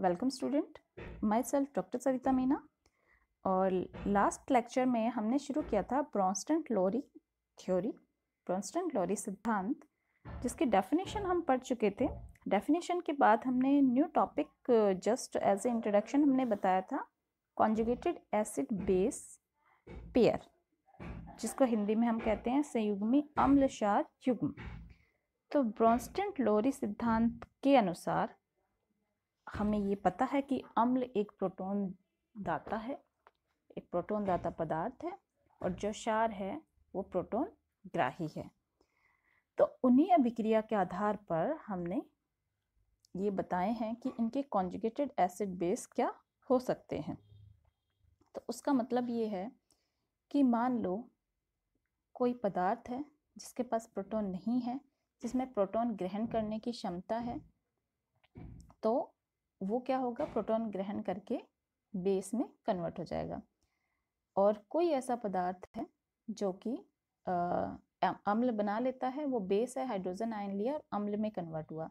Welcome student myself doctor Savita Meena और last lecture में हमने शुरू किया था Bronsted Lowry theory Bronsted Lowry सिद्धांत जिसकी डेफिनेशन हम पढ़ चुके थे डेफिनेशन के बाद हमने new topic just as a introduction हमने बताया था कॉन्जुगेटेड एसिड बेस पेयर जिसको हिंदी में हम कहते हैं संयुग्मी अम्लशार युग्म तो ब्रॉन्स्टेंट लोरी सिद्धांत के अनुसार हमें ये पता है कि अम्ल एक प्रोटॉन दाता है एक प्रोटॉन दाता पदार्थ है और जो क्षार है वो प्रोटॉन ग्राही है तो उन्हीं अभिक्रिया के आधार पर हमने ये बताए हैं कि इनके कॉन्जुगेटेड एसिड बेस क्या हो सकते हैं तो उसका मतलब ये है कि मान लो कोई पदार्थ है जिसके पास प्रोटॉन नहीं है जिसमें प्रोटॉन ग्रहण करने की क्षमता है तो वो क्या होगा प्रोटॉन ग्रहण करके बेस में कन्वर्ट हो जाएगा और कोई ऐसा पदार्थ है जो कि अम्ल बना लेता है वो बेस है हाइड्रोजन आयन लिया और अम्ल में कन्वर्ट हुआ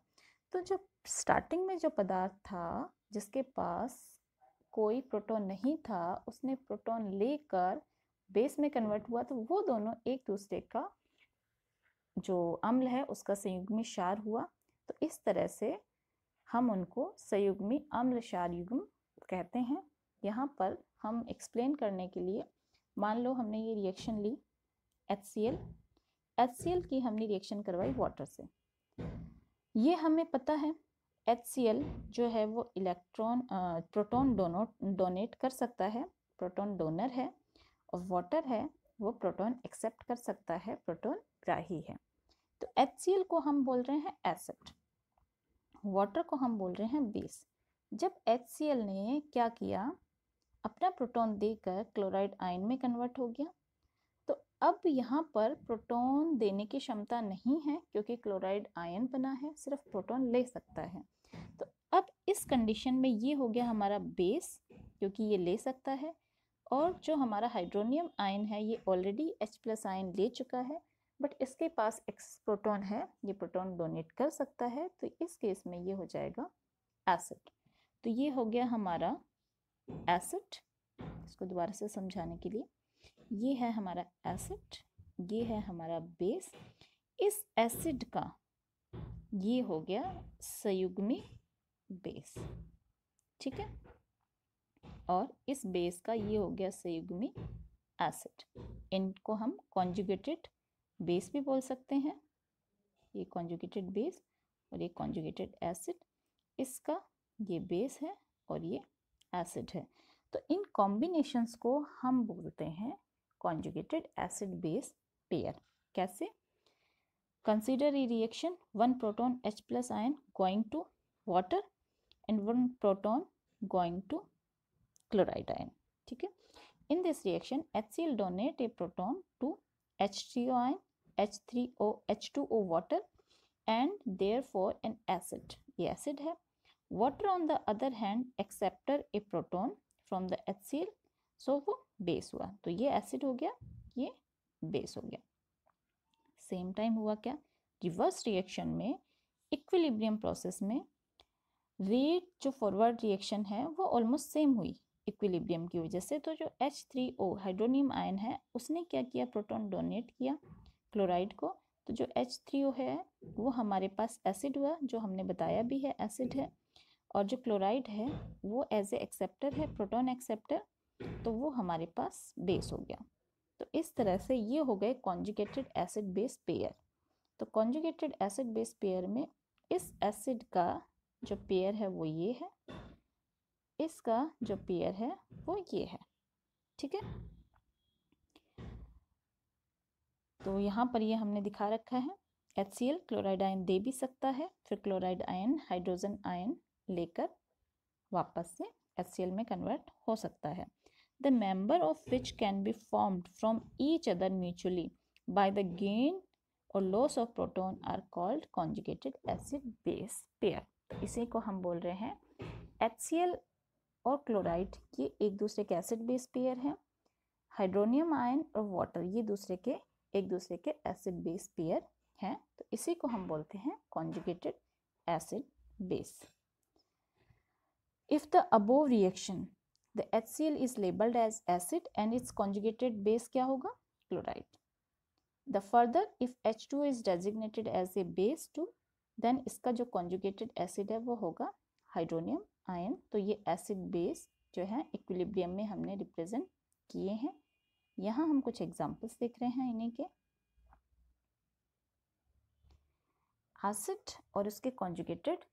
तो जो स्टार्टिंग में जो पदार्थ था जिसके पास कोई प्रोटॉन नहीं था उसने प्रोटॉन लेकर बेस में कन्वर्ट हुआ तो वो दोनों एक दूसरे का जो अम्ल है उसका संयुग्मी क्षार हुआ तो इस तरह से हम उनको संयुग्मी अम्ल क्षार युग्म कहते हैं यहाँ पर हम एक्सप्लेन करने के लिए मान लो हमने ये रिएक्शन ली H C L H C L की हमने रिएक्शन करवाई वाटर से ये हमें पता है एच सी एल जो है वो इलेक्ट्रॉन प्रोटोन डोनो डोनेट कर सकता है प्रोटोन डोनर है और वाटर है वो प्रोटोन एक्सेप्ट कर सकता है प्रोटोन ग्राही है तो एच सी एल को हम बोल रहे हैं एसेट वाटर को हम बोल रहे हैं बेस जब एच ने क्या किया अपना प्रोटॉन देकर क्लोराइड आयन में कन्वर्ट हो गया तो अब यहाँ पर प्रोटॉन देने की क्षमता नहीं है क्योंकि क्लोराइड आयन बना है सिर्फ प्रोटॉन ले सकता है तो अब इस कंडीशन में ये हो गया हमारा बेस क्योंकि ये ले सकता है और जो हमारा हाइड्रोनियम आयन है ये ऑलरेडी H प्लस आयन ले चुका है बट इसके पास एक्स प्रोटॉन है ये प्रोटॉन डोनेट कर सकता है तो इस केस में ये हो जाएगा एसिड तो ये हो गया हमारा एसिड इसको दोबारा से समझाने के लिए ये है हमारा एसिड ये है हमारा बेस इस एसिड का ये हो गया संयुग्मी बेस ठीक है और इस बेस का ये हो गया संयुग्मी एसिड इनको हम कॉन्जुगेटेड बेस भी बोल सकते हैं ये कॉन्जुगेटेड बेस और ये कॉन्जुगेटेड एसिड इसका ये बेस है और ये एसिड है तो इन कॉम्बिनेशंस को हम बोलते हैं कॉन्जुगेटेड एसिड बेस पेयर कैसे consider a reaction one proton H plus ion going to water and one proton going to chloride ion ठीक है in this reaction H C L donate a proton to H3O ion, H3O, H2O water and therefore an acid. ये acid है. Water on the other hand acceptor a proton from the HCl. So वो base हुआ. तो ये acid हो गया, ये base हो गया. Same time हुआ क्या? Reverse reaction में equilibrium process में रेट जो फॉरवर्ड रिएक्शन है वो ऑलमोस्ट सेम हुई इक्विलिब्रियम की वजह से तो जो H three O hydronium ion है उसने क्या किया प्रोटॉन डोनेट किया क्लोराइड को तो जो एच थ्री ओ है वो हमारे पास एसिड हुआ जो हमने बताया भी है एसिड है और जो क्लोराइड है वो एज ए एक्सेप्टर है प्रोटॉन एक्सेप्टर तो वो हमारे पास बेस हो गया तो इस तरह से ये हो गए कॉन्जुगेटेड एसिड बेस पेयर तो कॉन्जुगेटेड एसिड बेस पेयर में इस एसिड का जो पेयर है वो ये है इसका जो पेयर है वो ये है ठीक है तो यहाँ पर ये हमने दिखा रखा है H C L chloride ion दे भी सकता है फिर क्लोराइड आयन हाइड्रोजन आयन लेकर वापस से एच सी एल में कन्वर्ट हो सकता है the member of which can be formed from each other mutually by the gain और loss of proton are called conjugated acid base pair इसी को हम बोल रहे हैं एच सी एल और क्लोराइड ये एक दूसरे के एसिड बेस पेयर हैं हाइड्रोनियम आयन और वाटर ये दूसरे के एक दूसरे के एसिड बेस पेयर हैं तो इसी को हम बोलते हैं conjugated acid base if the above reaction the H C L is labelled as acid and its conjugated base क्या होगा chloride the further if H two is designated as a base two then इसका जो conjugated acid है वो होगा hydronium ion तो ये acid base जो है इक्विलिब्रियम में हमने रिप्रेजेंट किए हैं यहाँ हम कुछ एग्जाम्पल्स देख रहे हैं इन्हीं के एसिड और उसके कॉन्जुगेटेड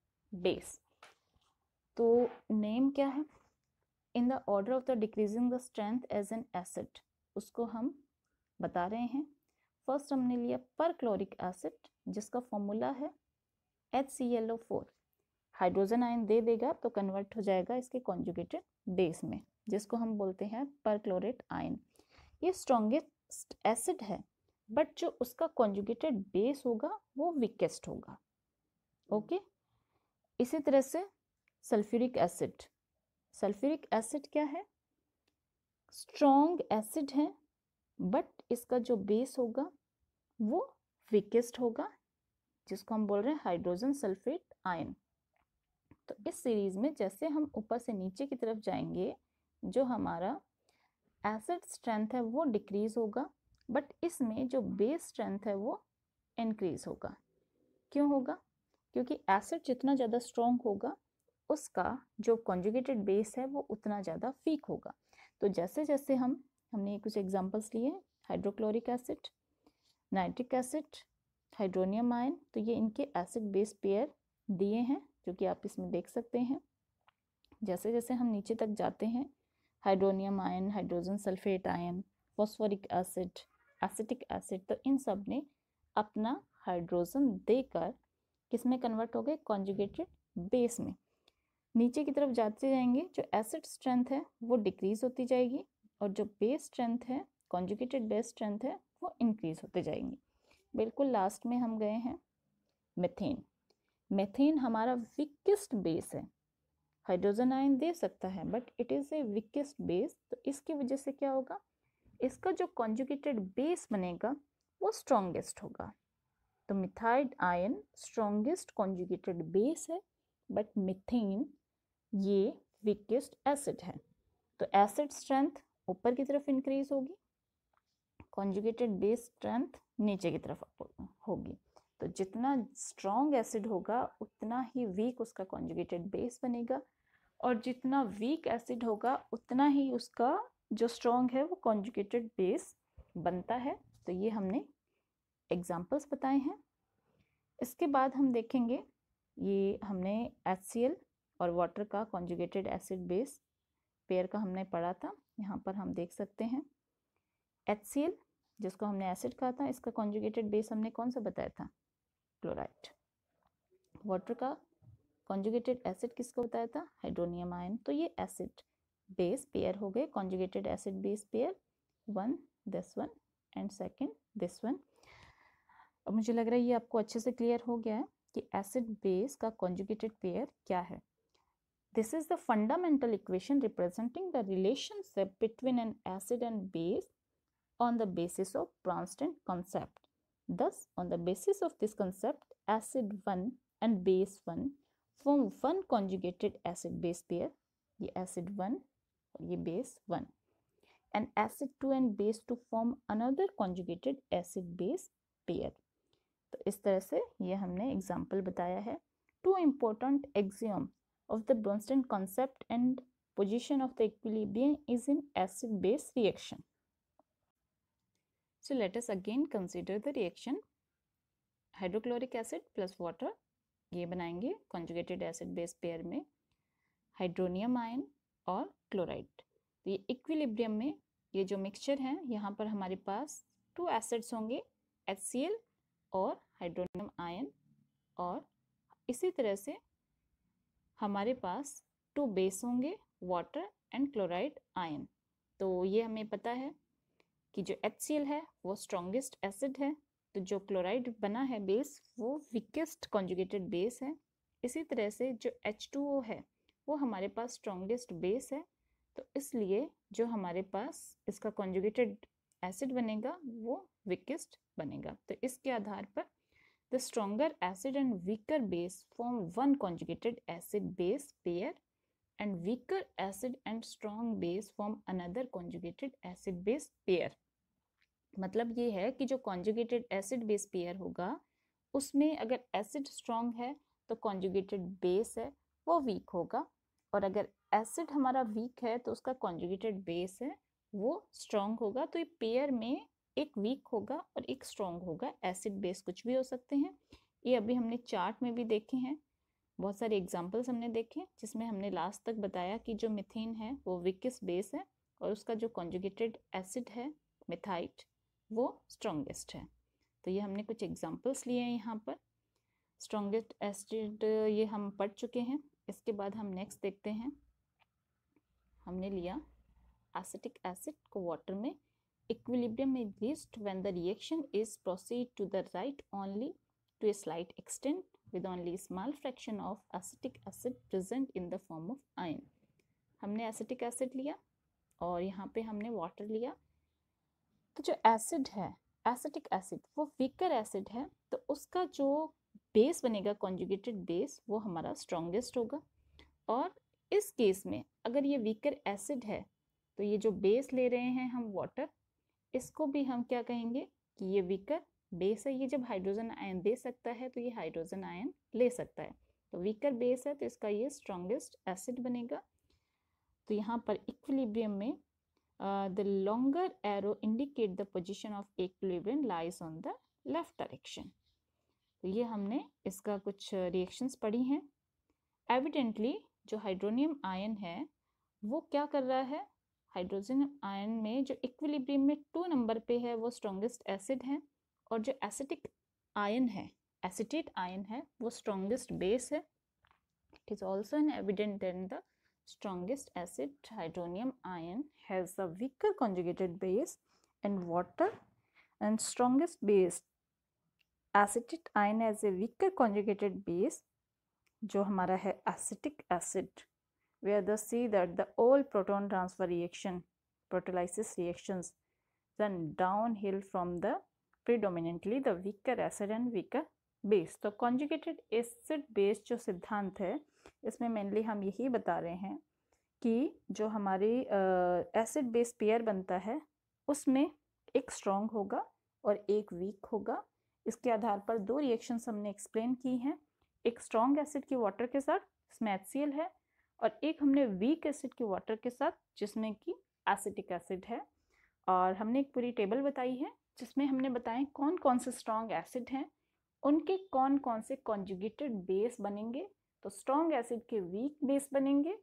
बेस तो नेम क्या है in the order of the decreasing the strength as an acid उसको हम बता रहे हैं फर्स्ट हमने लिया पर क्लोरिक एसिड जिसका फॉर्मूला है H C L O four hydrogen ion दे देगा तो कन्वर्ट हो जाएगा इसके कॉन्जुगेटेड बेस में जिसको हम बोलते हैं परक्लोरेट आयन ये स्ट्रॉन्गेस्ट एसिड है बट जो उसका कॉन्जुगेटेड बेस होगा वो वीकेस्ट होगा ओके इसी तरह से सल्फ्यूरिक एसिड सल्फ्यूरिक एसिड क्या है स्ट्रोंग एसिड है बट इसका जो बेस होगा वो वीकेस्ट होगा जिसको हम बोल रहे हैं हाइड्रोजन सल्फेट आयन तो इस सीरीज़ में जैसे हम ऊपर से नीचे की तरफ जाएंगे जो हमारा एसिड स्ट्रेंथ है वो डिक्रीज़ होगा बट इसमें जो बेस स्ट्रेंथ है वो इनक्रीज़ होगा क्यों होगा क्योंकि एसिड जितना ज़्यादा स्ट्रॉन्ग होगा उसका जो कॉन्जुगेटेड बेस है वो उतना ज़्यादा फीक होगा तो जैसे जैसे हम हमने कुछ एग्जांपल्स लिए hydrochloric acid nitric acid hydronium ion तो ये इनके एसिड बेस पेयर दिए हैं जो कि आप इसमें देख सकते हैं जैसे जैसे हम नीचे तक जाते हैं hydronium ion hydrogen sulphate ion phosphoric acid acetic acid तो इन सब ने अपना हाइड्रोजन देकर किस में कन्वर्ट हो गए कॉन्जुगेटेड बेस में नीचे की तरफ जाते जाएंगे जो एसिड स्ट्रेंथ है वो डिक्रीज होती जाएगी और जो बेस स्ट्रेंथ है कॉन्जुगेटेड बेस स्ट्रेंथ है वो इंक्रीज होते जाएंगे बिल्कुल लास्ट में हम गए हैं मिथेन मेथेन हमारा विकेस्ट बेस है हाइड्रोजन आयन दे सकता है but it is a weakest base तो इसकी वजह से क्या होगा इसका जो कॉन्जुकेटेड बेस बनेगा वो स्ट्रॉन्गेस्ट होगा तो methide ion strongest conjugated base है बट मिथेन ये विकेस्ट एसिड है तो एसिड स्ट्रेंथ ऊपर की तरफ इंक्रीज होगी कॉन्जुकेटेड बेस स्ट्रेंथ नीचे की तरफ होगी तो जितना स्ट्रॉन्ग एसिड होगा उतना ही वीक उसका कॉन्जुगेटेड बेस बनेगा और जितना वीक एसिड होगा उतना ही उसका जो स्ट्रॉन्ग है वो कॉन्जुगेटेड बेस बनता है तो ये हमने एग्जाम्पल्स बताए हैं इसके बाद हम देखेंगे ये हमने एच और वाटर का कॉन्जुगेटेड एसिड बेस पेयर का हमने पढ़ा था यहाँ पर हम देख सकते हैं एच जिसको हमने एसिड कहा था इसका कॉन्जुगेटेड बेस हमने कौन सा बताया था क्लोराइड वाटर का कॉन्जुगेटेड एसिड किसको बताया था हाइड्रोनियम आयन तो ये एसिड बेस पेयर हो गए conjugated acid base pair one this one and second this one अब मुझे लग रहा है ये आपको अच्छे से क्लियर हो गया है कि एसिड बेस का कॉन्जुगेटेड पेयर क्या है this is the fundamental equation representing the relationship between an acid and base on the basis of constant concept Thus, on the basis of this concept, acid 1 and base 1 form one conjugated acid base pair. the acid 1 और ये base 1. And acid 2 and base 2 form another conjugated acid base pair. तो इस तरह से ये हमने example बताया है two important axiom of the Bronsted concept and position of the equilibrium is in acid base reaction So let us again consider the reaction hydrochloric acid plus water ये बनाएंगे कॉन्जुगेटेड एसिड बेस पेयर में hydronium ion और chloride तो ये equilibrium में ये जो mixture है यहाँ पर हमारे पास टू एसिड्स होंगे एच और हाइड्रोनियम आयन और इसी तरह से हमारे पास टू बेस होंगे वाटर एंड क्लोराइड आयन तो ये हमें पता है कि जो एच है वो स्ट्रॉन्गेस्ट एसिड है तो जो क्लोराइड बना है बेस वो वीकेस्ट कॉन्जुगेटेड बेस है इसी तरह से जो एच है वो हमारे पास स्ट्रॉन्गेस्ट बेस है तो इसलिए जो हमारे पास इसका कॉन्जुगेटेड एसिड बनेगा वो वीकेस्ट बनेगा तो इसके आधार पर the stronger acid and weaker base form one conjugated acid base pair and weaker acid and strong base form another conjugated acid base pair मतलब ये है कि जो कॉन्जुगेटेड एसिड बेस पेयर होगा उसमें अगर एसिड स्ट्रॉन्ग है तो कॉन्जुगेटेड बेस है वो वीक होगा और अगर एसिड हमारा वीक है तो उसका कॉन्जुगेटेड बेस है वो स्ट्रॉन्ग होगा तो ये पेयर में एक वीक होगा और एक स्ट्रॉन्ग होगा एसिड बेस कुछ भी हो सकते हैं ये अभी हमने चार्ट में भी देखे हैं बहुत सारे एग्जाम्पल्स हमने देखे जिसमें हमने लास्ट तक बताया कि जो मिथेन है वो विकिस बेस है और उसका जो कॉन्जुगेटेड एसिड है मिथाइट वो स्ट्रॉन्गेस्ट है तो ये हमने कुछ एग्जाम्पल्स लिए हैं यहाँ पर स्ट्रॉन्गेस्ट एसिड ये हम पढ़ चुके हैं इसके बाद हम नेक्स्ट देखते हैं हमने लिया एसिटिक एसिड को वाटर में इक्विलिब्रियम में exist when the reaction is proceed to the right only to a slight extent with only small fraction of acetic acid present in the form of ion हमने acetic acid लिया और यहाँ पे हमने water लिया कि जो एसिड है एसिटिक एसिड वो वीकर एसिड है तो उसका जो बेस बनेगा कॉन्जुगेटेड बेस वो हमारा स्ट्रॉन्गेस्ट होगा और इस केस में अगर ये वीकर एसिड है तो ये जो बेस ले रहे हैं हम वाटर इसको भी हम क्या कहेंगे कि ये वीकर बेस है ये जब हाइड्रोजन आयन दे सकता है तो ये हाइड्रोजन आयन ले सकता है तो वीकर बेस है तो इसका ये स्ट्रॉन्गेस्ट एसिड बनेगा तो यहाँ पर इक्विलिब्रियम में the uh, the longer arrow indicate the position of equilibrium lies on the left direction तो ये हमने इसका कुछ रिएक्शंस uh, पढ़ी हैं एविडेंटली जो हाइड्रोनियम आयन है वो क्या कर रहा है हाइड्रोजन आयन में जो इक्विलिब्रियम में टू नंबर पे है वो स्ट्रॉन्गेस्ट एसिड है और जो एसिटिक आयन है एसिटेट आयन है वो स्ट्रॉन्गेस्ट बेस है it is also an evident in the strongest acid hydronium ion has a weaker conjugated base and water and strongest base acetic ion as a weaker conjugated base जो हमारा है acetic acid we are the see that the all proton transfer reaction protolysis reactions run downhill from the predominantly the weaker acid and weaker base तो conjugated acid base जो सिद्धांत है इसमें mainly हम यही बता रहे हैं कि जो हमारी एसिड बेस पेयर बनता है उसमें एक स्ट्रॉन्ग होगा और एक वीक होगा इसके आधार पर दो रिएक्शंस हमने एक्सप्लेन की हैं एक स्ट्रॉन्ग एसिड की वाटर के साथ जिसमें एच है और एक हमने वीक एसिड की वाटर के साथ जिसमें कि एसिटिक एसिड है और हमने एक पूरी टेबल बताई है जिसमें हमने बताएं कौन कौन से स्ट्रॉन्ग एसिड हैं उनके कौन कौन से कॉन्जुगेटेड बेस बनेंगे तो स्ट्रॉन्ग एसिड के वीक बेस बनेंगे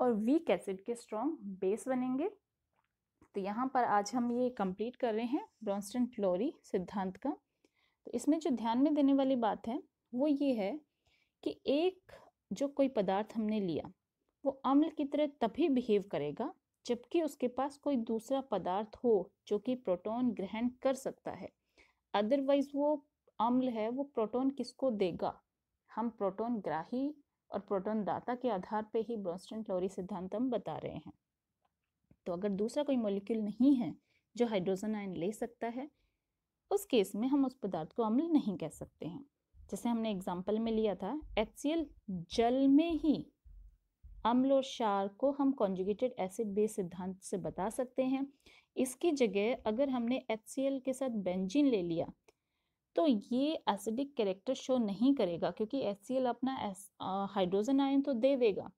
और वीक एसिड के स्ट्रॉन्ग बेस बनेंगे तो यहाँ पर आज हम ये कंप्लीट कर रहे हैं ब्रॉन्स्टन फ्लोरी सिद्धांत का तो इसमें जो ध्यान में देने वाली बात है वो ये है कि एक जो कोई पदार्थ हमने लिया वो अम्ल की तरह तभी बिहेव करेगा जबकि उसके पास कोई दूसरा पदार्थ हो जो कि प्रोटॉन ग्रहण कर सकता है अदरवाइज वो अम्ल है वो प्रोटॉन किसको देगा हम प्रोटोन ग्राही और प्रोटोन दाता के आधार पे ही ब्रोंस्टन क्लोरी सिद्धांत हम बता रहे हैं तो अगर दूसरा कोई मोलिक्यूल नहीं है जो हाइड्रोजन आयन ले सकता है उस केस में हम उस पदार्थ को अम्ल नहीं कह सकते हैं जैसे हमने एग्जाम्पल में लिया था एच जल में ही अम्ल और क्षार को हम कॉन्जुगेटेड एसिड बेस सिद्धांत से बता सकते हैं इसकी जगह अगर हमने एच के साथ बेंजीन ले लिया तो ये एसिडिक कैरेक्टर शो नहीं करेगा क्योंकि एस अपना हाइड्रोजन आयन तो दे देगा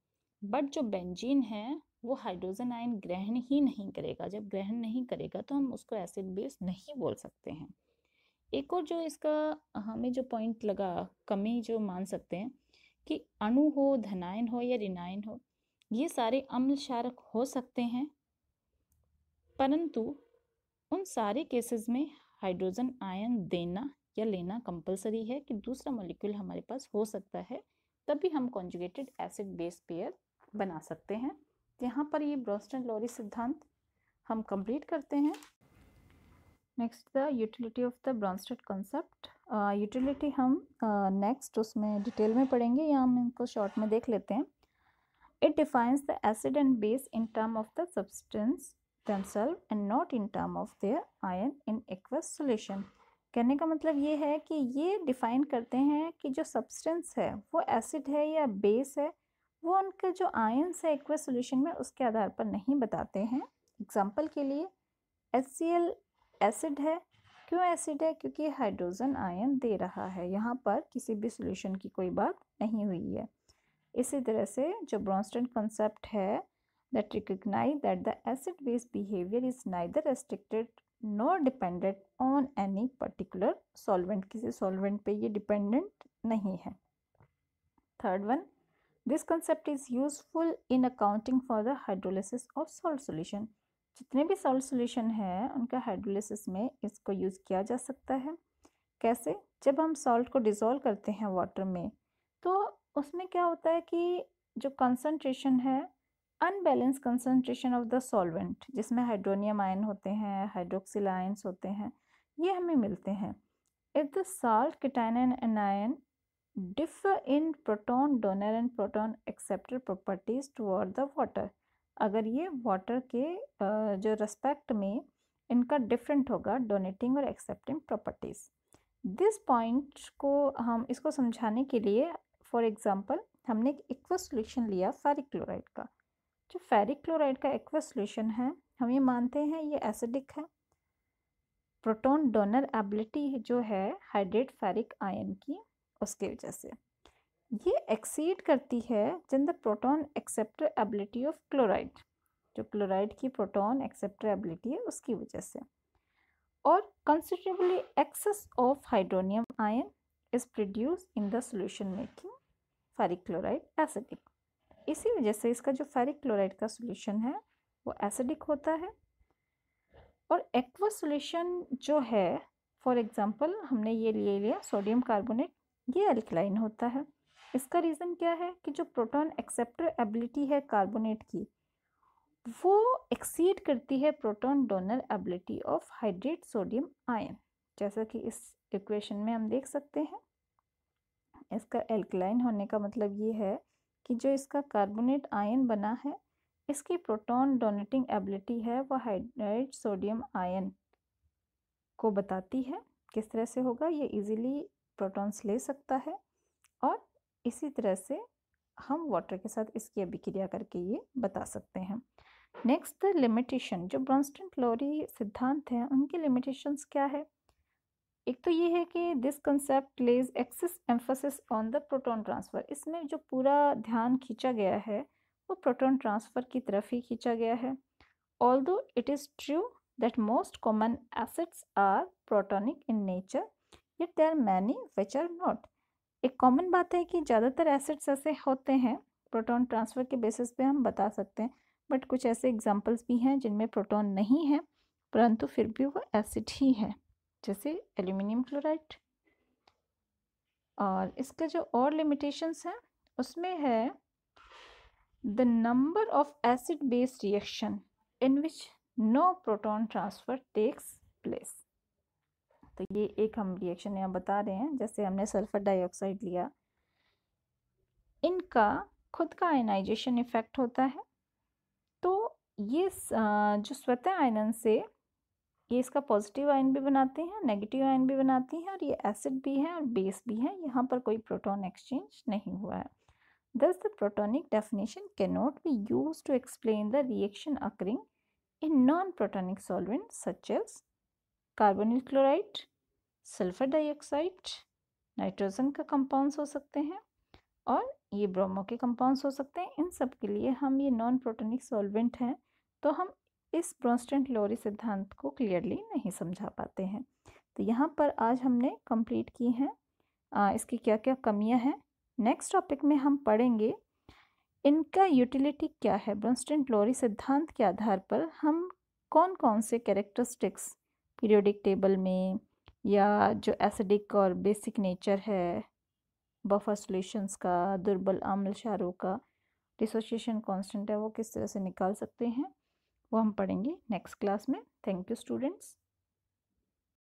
बट जो बेंजीन है वो हाइड्रोजन आयन ग्रहण ही नहीं करेगा जब ग्रहण नहीं करेगा तो हम उसको एसिड बेस नहीं बोल सकते हैं एक और जो इसका हमें जो पॉइंट लगा कमी जो मान सकते हैं कि अणु हो धनायन हो या रिनायन हो ये सारे अम्ल शारक हो सकते हैं परंतु उन सारे केसेस में हाइड्रोजन आयन देना या लेना कंपलसरी है कि दूसरा मॉलिक्यूल हमारे पास हो सकता है तभी हम कॉन्जुगेटेड एसिड बेस पेयर बना सकते हैं यहाँ पर ये ब्रॉस्टन लॉरी सिद्धांत हम कंप्लीट करते हैं next the utility of the Bronsted concept utility हम नेक्स्ट uh, उसमें डिटेल में पढ़ेंगे या हम इनको शॉर्ट में देख लेते हैं it defines the acid and base in term of the substance themselves and not in term of their ion in aqueous solution कहने का मतलब ये है कि ये डिफ़ाइन करते हैं कि जो सब्सटेंस है वो एसिड है या बेस है वो उनके जो आयंस है एक्वे सोल्यूशन में उसके आधार पर नहीं बताते हैं एग्जाम्पल के लिए एच सी एल एसिड है क्यों एसिड है क्योंकि हाइड्रोजन आयन दे रहा है यहाँ पर किसी भी सोल्यूशन की कोई बात नहीं हुई है इसी तरह से जो ब्रॉन्स्टन कंसेप्ट है that recognize that the acid base behavior is neither restricted nor dependent on any particular solvent किसी solvent पे ये dependent नहीं है third one this concept is useful in accounting for the hydrolysis of salt solution जितने भी salt solution हैं उनका hydrolysis में इसको यूज़ किया जा सकता है कैसे जब हम सॉल्ट को डिज़ोल्व करते हैं वाटर में तो उसमें क्या होता है कि जो कंसनट्रेशन है unbalance concentration of the solvent जिसमें हाइड्रोनियम आयन होते हैं हाइड्रोक्सिल आयन्स होते हैं ये हमें मिलते हैं if the salt cation and anion differ in proton donor and proton acceptor properties toward the water अगर ये वाटर के जो रेस्पेक्ट में इनका डिफरेंट होगा डोनेटिंग और एक्सेप्टिंग प्रॉपर्टीज़ दिस पॉइंट को हम इसको समझाने के लिए फॉर एग्ज़ाम्पल हमने एक इक्व सोल्यूशन लिया फेरिक क्लोराइड का जो फेरिक क्लोराइड का एक्वा सोल्यूशन है हम ये मानते हैं ये एसिडिक है प्रोटॉन डोनर एबिलिटी जो है हाइड्रेट फेरिक आयन की उसके वजह से ये एक्सीड करती है जिन the proton acceptor ability of chloride जो क्लोराइड की प्रोटॉन एक्सेप्टर एबिलिटी है उसकी वजह से और considerably excess of hydronium ion is produce in the solution making ferric chloride acidic इसी वजह से इसका जो फेरिक क्लोराइड का सोल्यूशन है वो एसिडिक होता है और एक्वा सोल्यूशन जो है फॉर एग्ज़ाम्पल हमने ये ले लिया सोडियम कार्बोनेट ये अल्कलाइन होता है इसका रीज़न क्या है कि जो प्रोटॉन एक्सेप्टर एबिलिटी है कार्बोनेट की वो एक्सीड करती है proton donor ability of hydrate sodium ion जैसा कि इस इक्वेशन में हम देख सकते हैं इसका एल्कलाइन होने का मतलब ये है कि जो इसका कार्बोनेट आयन बना है इसकी प्रोटॉन डोनेटिंग एबिलिटी है वह हाइड्राइड सोडियम आयन को बताती है किस तरह से होगा ये इजीली प्रोटॉन्स ले सकता है और इसी तरह से हम वाटर के साथ इसकी अभिक्रिया करके ये बता सकते हैं नेक्स्ट लिमिटेशन जो ब्रॉन्स्टन क्लोरी सिद्धांत हैं उनकी लिमिटेशंस क्या है एक तो ये है कि this concept lays excess emphasis on the proton transfer इसमें जो पूरा ध्यान खींचा गया है वो प्रोटॉन ट्रांसफ़र की तरफ ही खींचा गया है although it is true that most common acids are protonic in nature yet they are many which are not एक कॉमन बात है कि ज़्यादातर एसिड्स ऐसे होते हैं प्रोटोन ट्रांसफ़र के बेसिस पे हम बता सकते हैं बट कुछ ऐसे एग्जाम्पल्स भी हैं जिनमें प्रोटोन नहीं है परंतु फिर भी वो एसिड ही है जैसे एल्यूमिनियम क्लोराइड और इसका जो और लिमिटेशंस हैं उसमें है the number of acid based reaction in which no proton transfer takes place तो ये एक हम रिएक्शन यहाँ बता रहे हैं जैसे हमने सल्फ़र डाइऑक्साइड लिया इनका खुद का आयनाइजेशन इफ़ेक्ट होता है तो ये जो स्वतः आयनन से ये इसका पॉजिटिव आयन भी बनाते हैं नेगेटिव आयन भी बनाती हैं और ये एसिड भी है और बेस भी है यहाँ पर कोई प्रोटॉन एक्सचेंज नहीं हुआ है thus the protonic definition cannot be use to explain the reaction occurring in non protonic solvents such as carbonyl chloride sulphur dioxide nitrogen का कंपाउंड्स हो सकते हैं और ये ब्रोमो के कंपाउंड्स हो सकते हैं इन सब के लिए हम ये नॉन प्रोटोनिक सॉल्वेंट हैं तो हम इस ब्रॉन्स्टेंट लोरी सिद्धांत को क्लियरली नहीं समझा पाते हैं तो यहाँ पर आज हमने कंप्लीट की हैं इसकी क्या क्या कमियाँ हैं नेक्स्ट टॉपिक में हम पढ़ेंगे इनका यूटिलिटी क्या है ब्रॉन्स्टेंट लोरी सिद्धांत के आधार पर हम कौन कौन से कैरेक्टरिस्टिक्स पीरियोडिक टेबल में या जो एसिडिक और बेसिक नेचर है बफर सॉल्यूशंस का दुर्बल अम्ल शारों का डिसोशिएशन कांस्टेंट है वो किस तरह से निकाल सकते हैं वो हम पढ़ेंगे नेक्स्ट क्लास में थैंक यू स्टूडेंट्स